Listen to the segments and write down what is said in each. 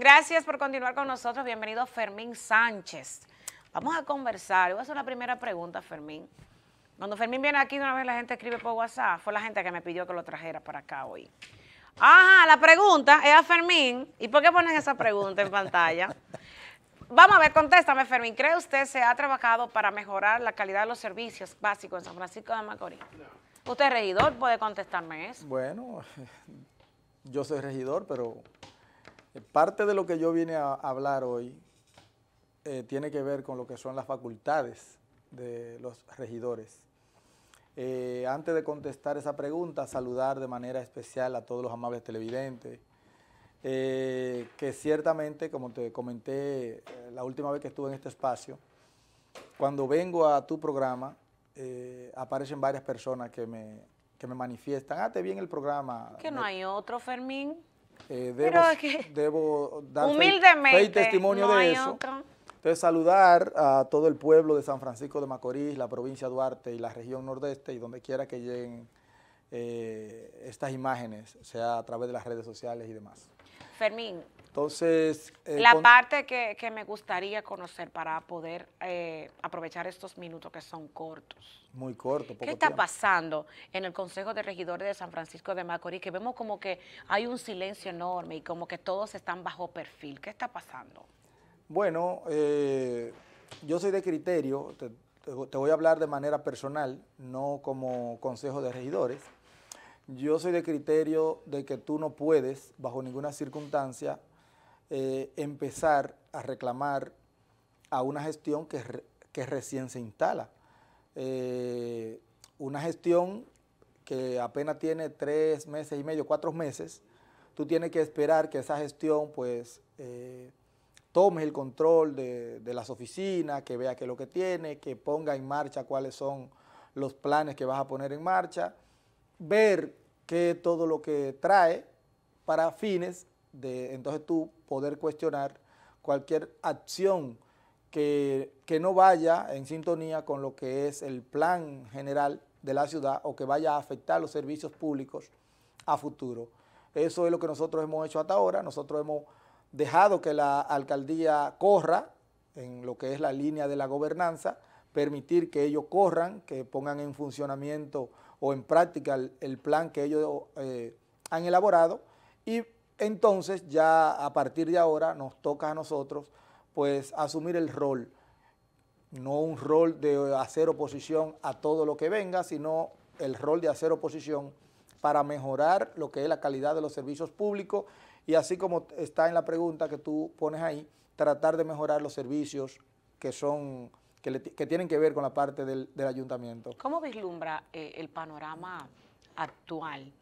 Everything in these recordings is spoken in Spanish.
Gracias por continuar con nosotros. Bienvenido Fermín Sánchez. Vamos a conversar. Voy a hacer la primera pregunta, Fermín. Cuando Fermín viene aquí, una vez la gente escribe por WhatsApp. Fue la gente que me pidió que lo trajera para acá hoy. Ajá, la pregunta es a Fermín. ¿Y por qué ponen esa pregunta en pantalla? Vamos a ver, contéstame, Fermín. ¿Cree usted se ha trabajado para mejorar la calidad de los servicios básicos en San Francisco de Macorís? Usted es regidor, puede contestarme eso. Bueno, yo soy regidor, pero Parte de lo que yo vine a hablar hoy eh, tiene que ver con lo que son las facultades de los regidores. Eh, antes de contestar esa pregunta, saludar de manera especial a todos los amables televidentes, eh, que ciertamente, como te comenté la última vez que estuve en este espacio, cuando vengo a tu programa, aparecen varias personas que me, que me manifiestan, ah, te el programa. Que no hay otro, Fermín. Eh, debo, debo, dar testimonio de eso. Entonces, saludar a todo el pueblo de San Francisco de Macorís, la provincia de Duarte y la región nordeste y donde quiera que lleguen eh, estas imágenes, sea a través de las redes sociales y demás. Fermín. Entonces... Eh, la parte que, me gustaría conocer para poder eh, aprovechar estos minutos que son cortos. Muy cortos. ¿Qué está pasando en el Consejo de Regidores de San Francisco de Macorís? Que vemos como que hay un silencio enorme y como que todos están bajo perfil. ¿Qué está pasando? Bueno, eh, yo soy de criterio, te voy a hablar de manera personal, no como Consejo de Regidores. Yo soy de criterio de que tú no puedes, bajo ninguna circunstancia, eh, empezar a reclamar a una gestión que, recién se instala. Eh, una gestión que apenas tiene tres meses y medio, cuatro meses, tú tienes que esperar que esa gestión pues eh, tome el control de, de, las oficinas, que vea qué es lo que tiene, que ponga en marcha cuáles son los planes que vas a poner en marcha, ver que todo lo que trae para fines de entonces tú poder cuestionar cualquier acción que, que, no vaya en sintonía con lo que es el plan general de la ciudad o que vaya a afectar los servicios públicos a futuro. Eso es lo que nosotros hemos hecho hasta ahora. Nosotros hemos dejado que la alcaldía corra en lo que es la línea de la gobernanza, permitir que ellos corran, que pongan en funcionamiento o en práctica el, plan que ellos eh, han elaborado y entonces ya a partir de ahora nos toca a nosotros pues asumir el rol, no un rol de hacer oposición a todo lo que venga, sino el rol de hacer oposición para mejorar lo que es la calidad de los servicios públicos y así como está en la pregunta que tú pones ahí, tratar de mejorar los servicios que son que, tienen que ver con la parte del, ayuntamiento. ¿Cómo vislumbra eh, el panorama actual?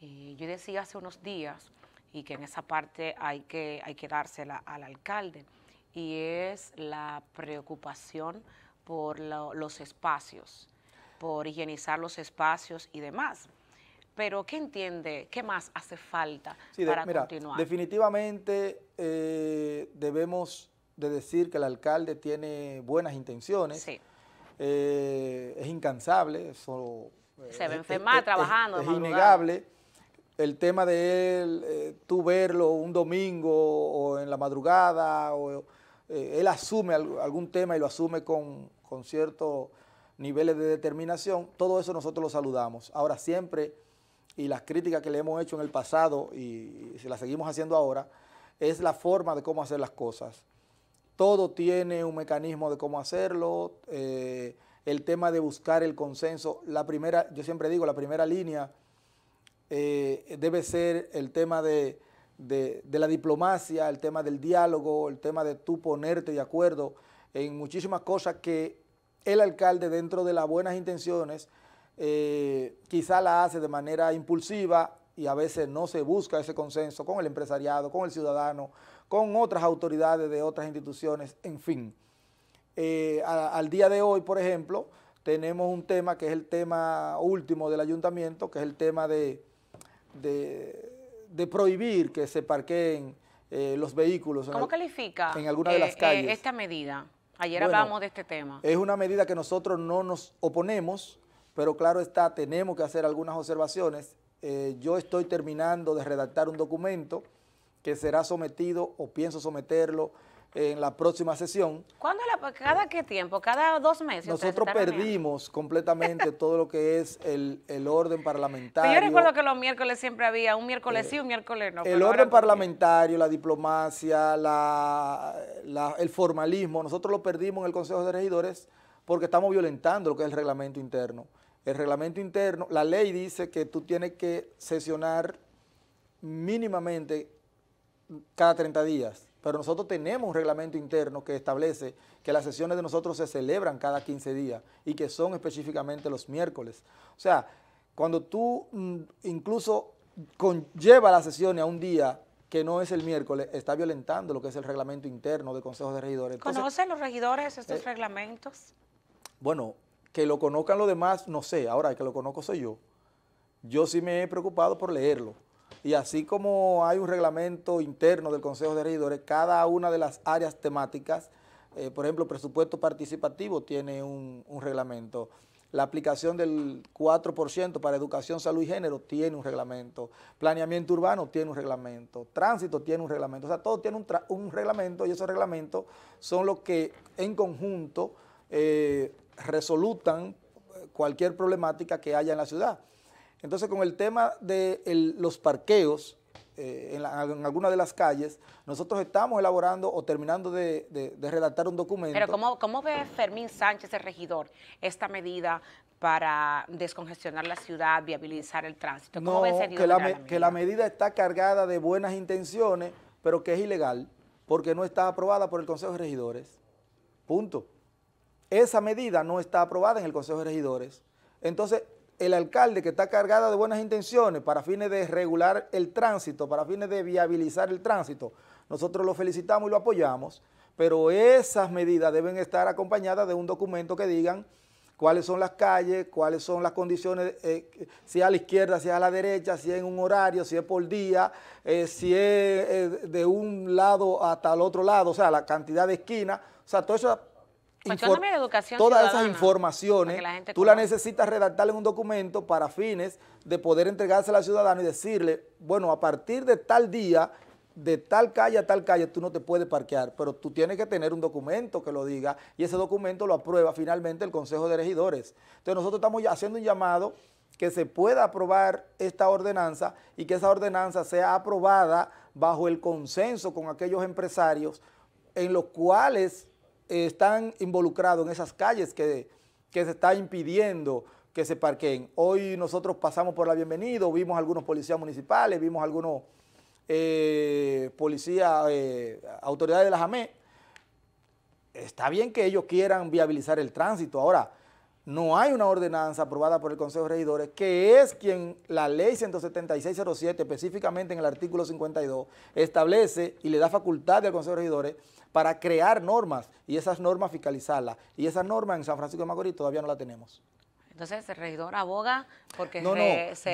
Eh, yo decía hace unos días, y que en esa parte hay que, hay que dársela al alcalde, y es la preocupación por los espacios, por higienizar los espacios y demás. Pero, ¿qué entiende? ¿Qué más hace falta para continuar? Definitivamente eh, debemos de decir que el alcalde tiene buenas intenciones. Eh, es incansable, eh, se ve trabajando. Es, innegable. El tema de él, eh, tú verlo un domingo o en la madrugada, él asume algún tema y lo asume con, con ciertos niveles de determinación, todo eso nosotros lo saludamos. Ahora siempre, y las críticas que le hemos hecho en el pasado y, y se las seguimos haciendo ahora, es la forma de cómo hacer las cosas todo tiene un mecanismo de cómo hacerlo. Eh, el tema de buscar el consenso, la primera, yo siempre digo, la primera línea eh, debe ser el tema de, la diplomacia, el tema del diálogo, el tema de tú ponerte de acuerdo en muchísimas cosas que el alcalde dentro de las buenas intenciones eh, quizá la hace de manera impulsiva y a veces no se busca ese consenso con el empresariado, con el ciudadano, con otras autoridades de otras instituciones, en fin. Eh, al día de hoy, por ejemplo, tenemos un tema que es el tema último del ayuntamiento, que es el tema de, de, prohibir que se parqueen eh, los vehículos. ¿Cómo en, califica en alguna de las eh, calles. esta medida? Ayer hablamos hablábamos de este tema. Es una medida que nosotros no nos oponemos, pero claro está, tenemos que hacer algunas observaciones. yo estoy terminando de redactar un documento que será sometido o pienso someterlo en la próxima sesión. ¿Cuándo ¿Cada qué tiempo? ¿Cada dos meses? Nosotros perdimos completamente todo lo que es el, orden parlamentario. yo recuerdo que los miércoles siempre había un miércoles y eh, un miércoles no. El orden parlamentario, la diplomacia, el formalismo, nosotros lo perdimos en el Consejo de Regidores porque estamos violentando lo que es el reglamento interno. El reglamento interno, la ley dice que tú tienes que sesionar mínimamente cada 30 días, pero nosotros tenemos un reglamento interno que establece que las sesiones de nosotros se celebran cada 15 días y que son específicamente los miércoles. O sea, cuando tú mm, incluso conlleva las sesiones a un día que no es el miércoles, está violentando lo que es el reglamento interno del Consejo de regidores. ¿Conocen los regidores estos eh, reglamentos? Bueno, que lo conozcan los demás, no sé. Ahora, que lo conozco soy yo. Yo sí me he preocupado por leerlo. Y así como hay un reglamento interno del Consejo de Regidores, cada una de las áreas temáticas, eh, por ejemplo, presupuesto participativo tiene un, reglamento la aplicación del 4% para educación, salud y género tiene un reglamento, planeamiento urbano tiene un reglamento, tránsito tiene un reglamento, o sea, todo tiene un, reglamento y esos reglamentos son los que en conjunto eh, resolutan eh, cualquier problemática que haya en la ciudad. Entonces, con el tema de los parqueos eh, en, algunas de las calles, nosotros estamos elaborando o terminando de, redactar un documento. Pero, ¿cómo, ve Fermín Sánchez, el regidor, esta medida para descongestionar la ciudad, viabilizar el tránsito? ¿Cómo ve ese que, la, que la medida está cargada de buenas intenciones, pero que es ilegal, porque no está aprobada por el Consejo de Regidores. Punto. Esa medida no está aprobada en el Consejo de Regidores. Entonces, el alcalde que está cargada de buenas intenciones para fines de regular el tránsito, para fines de viabilizar el tránsito, nosotros lo felicitamos y lo apoyamos, pero esas medidas deben estar acompañadas de un documento que digan cuáles son las calles, cuáles son las condiciones, eh, si es a la izquierda, si es a la derecha, si es en un horario, si es por día, eh, si es eh, de un lado hasta el otro lado, o sea, la cantidad de esquinas, o sea, todo eso pues educación todas esas informaciones, tú la necesitas redactar en un documento para fines de poder a al ciudadano y decirle, bueno, a partir de tal día, de tal calle a tal calle, tú no te puedes parquear, pero tú tienes que tener un documento que lo diga y ese documento lo aprueba finalmente el Consejo de Regidores. Entonces nosotros estamos haciendo un llamado que se pueda aprobar esta ordenanza y que esa ordenanza sea aprobada bajo el consenso con aquellos empresarios en los cuales están involucrados en esas calles que, que se está impidiendo que se parquen. Hoy nosotros pasamos por la bienvenida, vimos algunos policías municipales, vimos algunos eh, policías, eh, autoridades de la JAME. Está bien que ellos quieran viabilizar el tránsito. Ahora, no hay una ordenanza aprobada por el Consejo de Regidores, que es quien la ley 17607, específicamente en el artículo 52, establece y le da facultad al Consejo de Regidores para crear normas y esas normas fiscalizarlas. Y esas normas en San Francisco de Macorís todavía no la tenemos. Entonces, el regidor aboga porque no, no.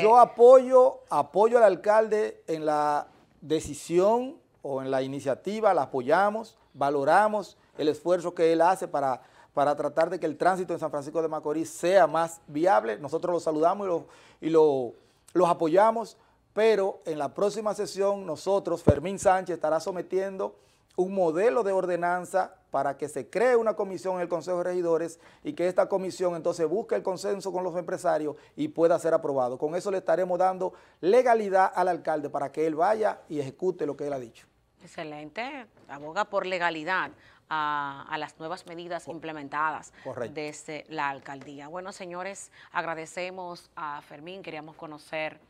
Yo apoyo, apoyo al alcalde en la decisión o en la iniciativa, la apoyamos, valoramos el esfuerzo que él hace para, para tratar de que el tránsito en San Francisco de Macorís sea más viable. Nosotros lo saludamos y, lo, los apoyamos, pero en la próxima sesión nosotros, Fermín Sánchez, estará sometiendo un modelo de ordenanza para que se cree una comisión en el Consejo de Regidores y que esta comisión entonces busque el consenso con los empresarios y pueda ser aprobado. Con eso le estaremos dando legalidad al alcalde para que él vaya y ejecute lo que él ha dicho. Excelente, aboga por legalidad a, las nuevas medidas implementadas desde este, la alcaldía. Bueno, señores, agradecemos a Fermín, queríamos conocer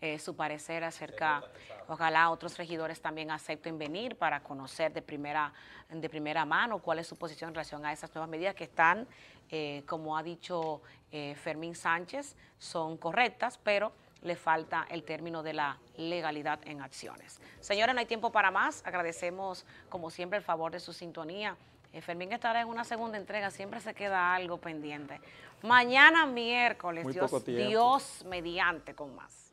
eh, su parecer acerca. Ojalá otros regidores también acepten venir para conocer de primera, de primera mano cuál es su posición en relación a esas nuevas medidas que están, eh, como ha dicho eh, Fermín Sánchez, son correctas, pero le falta el término de la legalidad en acciones. Señores, no hay tiempo para más. Agradecemos, como siempre, el favor de su sintonía. Fermín estará en una segunda entrega, siempre se queda algo pendiente. Mañana miércoles, Dios, Dios mediante con más.